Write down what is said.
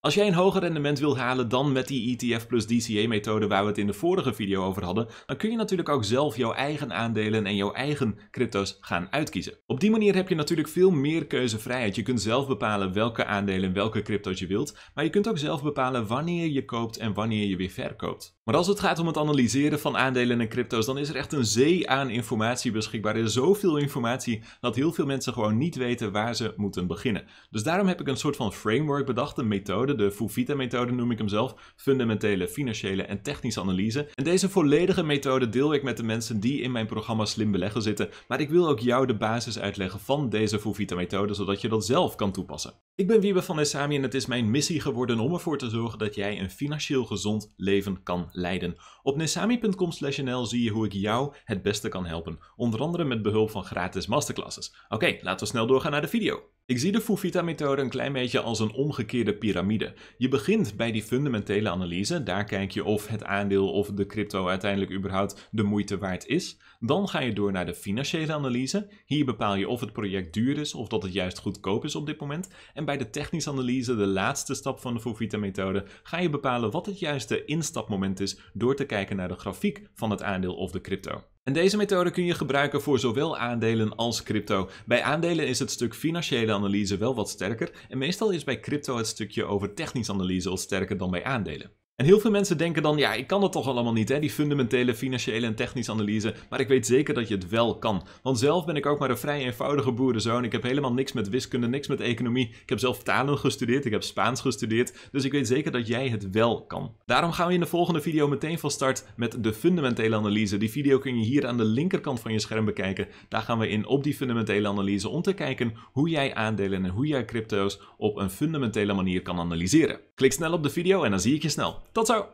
Als jij een hoger rendement wilt halen dan met die ETF plus DCA methode waar we het in de vorige video over hadden, dan kun je natuurlijk ook zelf jouw eigen aandelen en jouw eigen crypto's gaan uitkiezen. Op die manier heb je natuurlijk veel meer keuzevrijheid. Je kunt zelf bepalen welke aandelen en welke crypto's je wilt, maar je kunt ook zelf bepalen wanneer je koopt en wanneer je weer verkoopt. Maar als het gaat om het analyseren van aandelen en crypto's, dan is er echt een zee aan informatie beschikbaar. Er is zoveel informatie dat heel veel mensen gewoon niet weten waar ze moeten beginnen. Dus daarom heb ik een soort van framework bedacht, een methode de Fuvita methode noem ik hem zelf, fundamentele financiële en technische analyse. En deze volledige methode deel ik met de mensen die in mijn programma Slim Beleggen zitten, maar ik wil ook jou de basis uitleggen van deze Fuvita methode, zodat je dat zelf kan toepassen. Ik ben Wiebe van Essami en het is mijn missie geworden om ervoor te zorgen dat jij een financieel gezond leven kan leiden. Op slash nl zie je hoe ik jou het beste kan helpen, onder andere met behulp van gratis masterclasses. Oké, laten we snel doorgaan naar de video. Ik zie de Fufita-methode een klein beetje als een omgekeerde piramide. Je begint bij die fundamentele analyse, daar kijk je of het aandeel of de crypto uiteindelijk überhaupt de moeite waard is. Dan ga je door naar de financiële analyse. Hier bepaal je of het project duur is of dat het juist goedkoop is op dit moment. En bij de technische analyse, de laatste stap van de Fufita-methode, ga je bepalen wat het juiste instapmoment is door te kijken naar de grafiek van het aandeel of de crypto. En deze methode kun je gebruiken voor zowel aandelen als crypto. Bij aandelen is het stuk financiële analyse wel wat sterker en meestal is bij crypto het stukje over technische analyse wat sterker dan bij aandelen. En heel veel mensen denken dan, ja, ik kan dat toch allemaal niet, hè? die fundamentele financiële en technische analyse. Maar ik weet zeker dat je het wel kan. Want zelf ben ik ook maar een vrij eenvoudige boerenzoon. Ik heb helemaal niks met wiskunde, niks met economie. Ik heb zelf talen gestudeerd, ik heb Spaans gestudeerd. Dus ik weet zeker dat jij het wel kan. Daarom gaan we in de volgende video meteen van start met de fundamentele analyse. Die video kun je hier aan de linkerkant van je scherm bekijken. Daar gaan we in op die fundamentele analyse om te kijken hoe jij aandelen en hoe jij crypto's op een fundamentele manier kan analyseren. Klik snel op de video en dan zie ik je snel. Dat zou